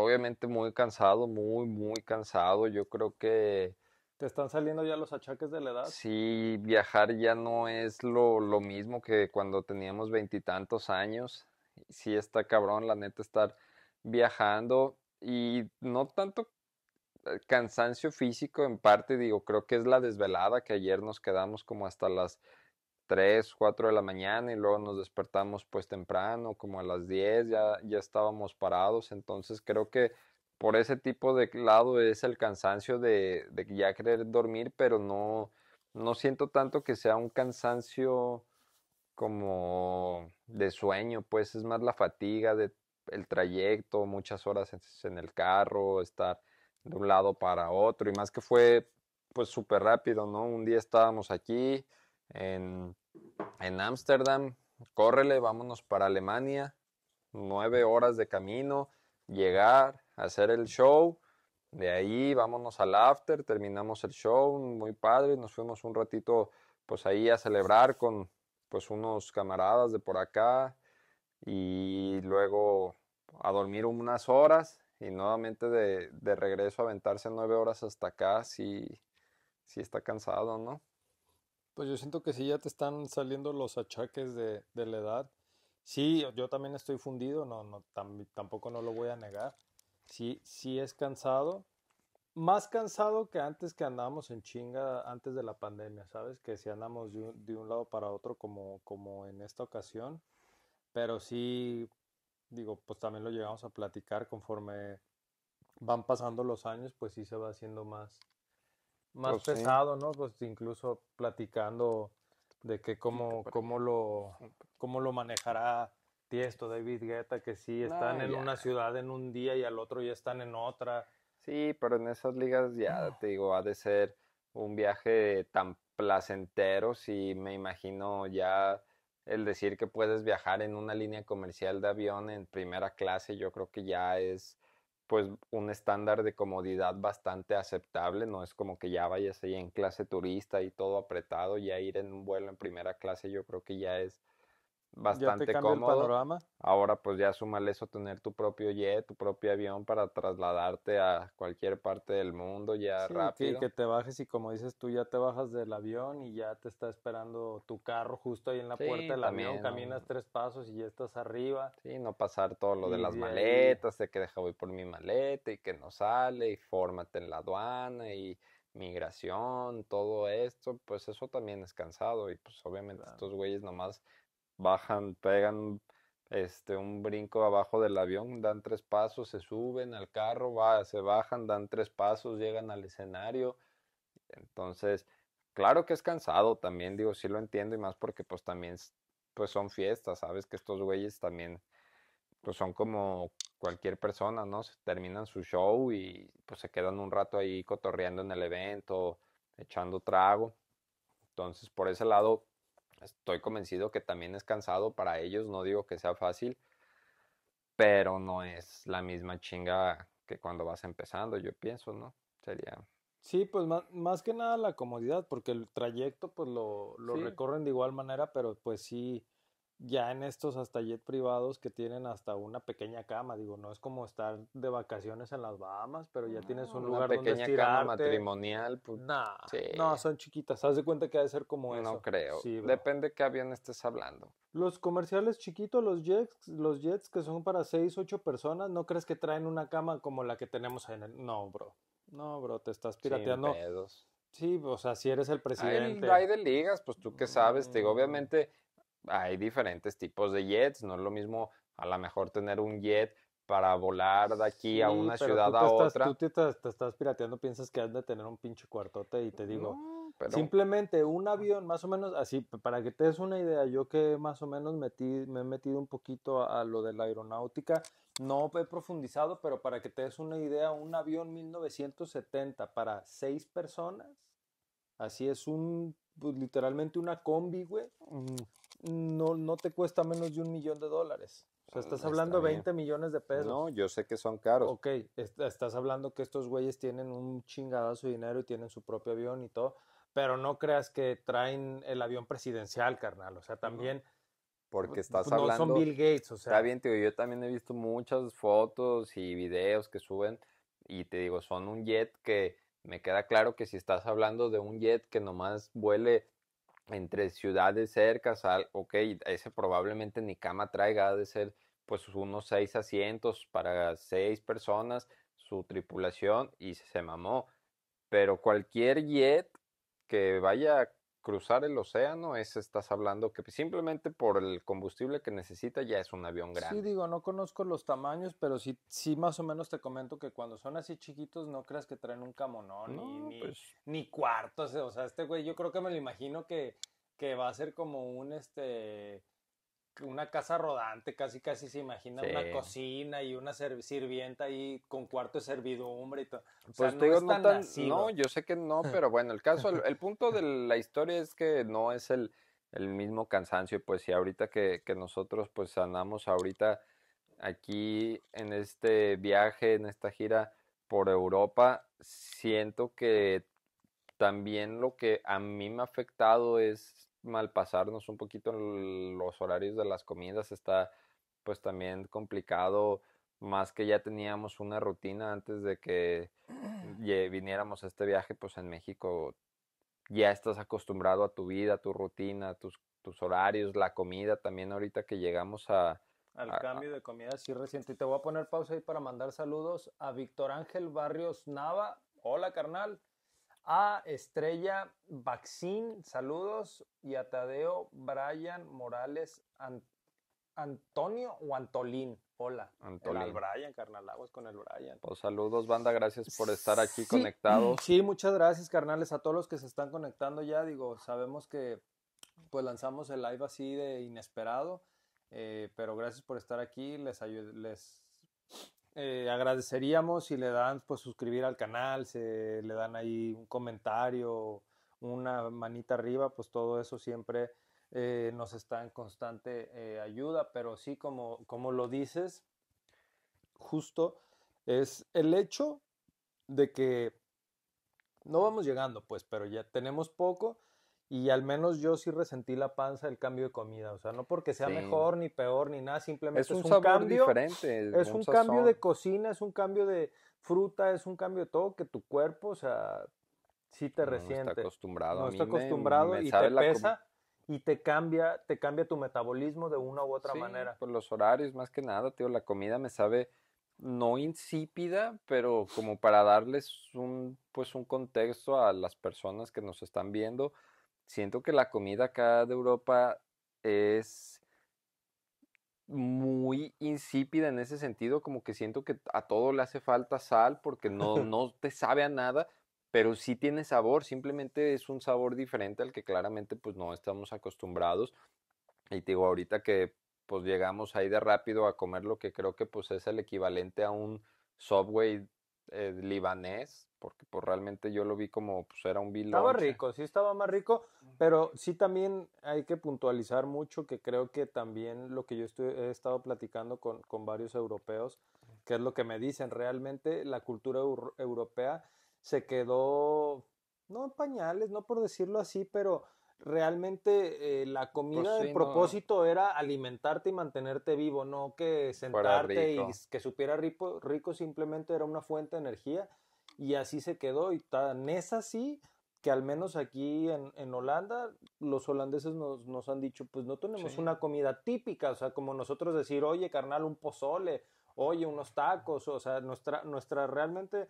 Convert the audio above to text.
obviamente muy cansado, muy, muy cansado. Yo creo que... ¿Te están saliendo ya los achaques de la edad? Sí, viajar ya no es lo, mismo que cuando teníamos veintitantos años. Sí está cabrón, la neta, estar viajando y no tanto eh, cansancio físico en parte, digo, creo que es la desvelada que ayer nos quedamos como hasta las tres, cuatro de la mañana y luego nos despertamos pues temprano, como a las 10 ya, ya estábamos parados, entonces creo que por ese tipo de lado es el cansancio de, ya querer dormir, pero no, no siento tanto que sea un cansancio como de sueño, pues es más la fatiga de trayecto, muchas horas en el carro, estar de un lado para otro y más que fue pues súper rápido, ¿no? Un día estábamos aquí, en en Ámsterdam, córrele, vámonos para Alemania, nueve horas de camino, llegar, hacer el show, de ahí vámonos al after, terminamos el show, muy padre, nos fuimos un ratito pues ahí a celebrar con pues unos camaradas de por acá y luego a dormir unas horas y nuevamente de, regreso a aventarse nueve horas hasta acá, si está cansado, ¿no? Pues yo siento que sí, ya te están saliendo los achaques de, la edad. Sí, yo también estoy fundido, no, no, tampoco no lo voy a negar. Sí, sí es cansado. Más cansado que antes que andábamos en chinga antes de la pandemia, ¿sabes? Que si andamos de un, lado para otro como, como en esta ocasión. Pero sí, digo, pues también lo llegamos a platicar conforme van pasando los años, pues sí se va haciendo más, más pues pesado, ¿no? Pues incluso platicando de que cómo, cómo, lo, cómo lo manejará Tiesto, David Guetta, que sí, están en una ciudad en un día y al otro ya están en otra. Sí, pero en esas ligas ya, te digo, ha de ser un viaje tan placentero, si me imagino ya el decir que puedes viajar en una línea comercial de avión en primera clase, yo creo que ya es pues un estándar de comodidad bastante aceptable, no es como que ya vayas ahí en clase turista y todo apretado, ya ir en un vuelo en primera clase yo creo que ya es bastante cómodo. panorama. Ahora pues ya súmale eso tener tu propio jet, tu propio avión para trasladarte a cualquier parte del mundo ya rápido. que te bajes y como dices tú ya te bajas del avión y ya te está esperando tu carro justo ahí en la puerta del avión, caminas tres pasos y ya estás arriba. Sí, no pasar todo lo de las maletas, de que deja voy por mi maleta y que no sale y fórmate en la aduana y migración, todo esto, pues eso también es cansado y pues obviamente estos güeyes nomás bajan, pegan este, un brinco abajo del avión, dan tres pasos, se suben al carro, va, se bajan, dan tres pasos, llegan al escenario. Entonces, claro que es cansado también, digo, sí lo entiendo y más porque pues también pues son fiestas, sabes que estos güeyes también pues son como cualquier persona, ¿no? Se terminan su show y pues se quedan un rato ahí cotorreando en el evento, echando trago. Entonces, por ese lado, estoy convencido que también es cansado para ellos, no digo que sea fácil, pero no es la misma chinga que cuando vas empezando, yo pienso, ¿no? Sería... Sí, pues más, que nada la comodidad, porque el trayecto pues lo, lo recorren de igual manera, pero pues sí, ya en estos hasta jet privados que tienen hasta una pequeña cama, digo, no es como estar de vacaciones en las Bahamas, pero ya tienes un lugar donde estirarte. Una matrimonial. Pues, No, son chiquitas. Haz de cuenta que ha de ser como no eso. No creo. Depende qué avión estés hablando. Los comerciales chiquitos, los jets, los jets que son para 6, 8 personas, ¿no crees que traen una cama como la que tenemos en el... No, bro. No, bro, te estás pirateando. Sí, o sea, si eres el presidente. Hay, de ligas, pues tú qué sabes, digo, mm. obviamente hay diferentes tipos de jets, no es lo mismo a lo mejor tener un jet para volar de aquí a una ciudad tú te a estás, otra. Tú te, estás pirateando, piensas que has de tener un pinche cuartote y te digo, simplemente un avión, más o menos así, para que te des una idea, yo que más o menos me he metido un poquito a, lo de la aeronáutica, no he profundizado, pero para que te des una idea, un avión 1970 para seis personas, así es un, pues, literalmente una combi, güey. Mm no, no te cuesta menos de un millón de dólares. O sea, ah, estás hablando de 20 millones de pesos. No, yo sé que son caros. Ok, estás hablando que estos güeyes tienen un chingadazo de dinero y tienen su propio avión y todo, pero no creas que traen el avión presidencial, carnal. O sea, también... Porque pues, estás pues, hablando... son Bill Gates, o sea... Está bien, tío, yo también he visto muchas fotos y videos que suben y te digo, son un jet que me queda claro que si estás hablando de un jet que nomás vuele entre ciudades cercas, ok, ese probablemente ni cama traiga, ha de ser pues unos seis asientos para seis personas, su tripulación y se mamó. Pero cualquier jet que vaya cruzar el océano, es estás hablando que simplemente por el combustible que necesita ya es un avión grande. Sí, digo, no conozco los tamaños, pero sí, sí más o menos te comento que cuando son así chiquitos no creas que traen un camonón ni, pues ni, cuartos. O sea, este güey, yo creo que me lo imagino que va a ser como un este una casa rodante, casi casi se imagina una cocina y una sirvienta ahí con cuarto de servidumbre y todo. O sea, pues, no, es tan no, no, yo sé que no, pero bueno, el caso, el, punto de la historia es que no es el, mismo cansancio, pues si ahorita que, nosotros pues andamos ahorita aquí en este viaje, en esta gira por Europa, siento que también lo que a mí me ha afectado es mal pasarnos un poquito en los horarios de las comidas está pues también complicado más que ya teníamos una rutina antes de que viniéramos a este viaje pues en México ya estás acostumbrado a tu vida, tu rutina, tus, tus horarios, la comida también ahorita que llegamos a, al cambio de comida, sí, reciente. Y te voy a poner pausa ahí para mandar saludos a Víctor Ángel Barrios Nava. Hola, carnal a Estrella Vaccine, saludos, y a Tadeo Brian Morales Antonio o Antolín. Hola. Antolín. El Brian, carnal, aguas con el Brian. Pues saludos, banda, gracias por estar aquí conectados. Sí, muchas gracias, carnales, a todos los que se están conectando ya. Digo, sabemos que pues lanzamos el live así de inesperado, eh, pero gracias por estar aquí. Les, les eh, agradeceríamos si le dan pues suscribir al canal, si le dan ahí un comentario, una manita arriba, pues todo eso siempre eh, nos está en constante eh, ayuda, pero sí como, como lo dices, justo es el hecho de que no vamos llegando, pues, pero ya tenemos poco y al menos yo sí resentí la panza del cambio de comida. O sea, no porque sea mejor ni peor ni nada, simplemente es un, cambio. Diferente, es, un, cambio de cocina, es un cambio de fruta, es un cambio de todo que tu cuerpo, o sea, sí te resiente. no Está acostumbrado. No a mí está acostumbrado y te pesa y te cambia, te cambia tu metabolismo de una u otra manera. Por pues, los horarios, más que nada, tío, la comida me sabe no insípida, pero como para darles un pues un contexto a las personas que nos están viendo siento que la comida acá de Europa es muy insípida en ese sentido, como que siento que a todo le hace falta sal porque no, no te sabe a nada, pero sí tiene sabor, simplemente es un sabor diferente al que claramente pues no estamos acostumbrados. Y digo, ahorita que pues llegamos ahí de rápido a comer lo que creo que pues es el equivalente a un Subway eh, libanés, porque pues, realmente yo lo vi como, pues era un vil. Estaba rico, sí estaba más rico, pero sí también hay que puntualizar mucho que creo que también lo que yo estoy, he estado platicando con, con varios europeos, que es lo que me dicen, realmente la cultura europea se quedó, no en pañales, no por decirlo así, pero realmente eh, la comida, el propósito era alimentarte y mantenerte vivo, no que sentarte y que supiera rico, rico simplemente era una fuente de energía y así se quedó y tan es así que al menos aquí en, en Holanda los holandeses nos, nos, han dicho pues no tenemos una comida típica, o sea, como nosotros decir, oye carnal, un pozole, oye, unos tacos, o sea, nuestra, nuestra realmente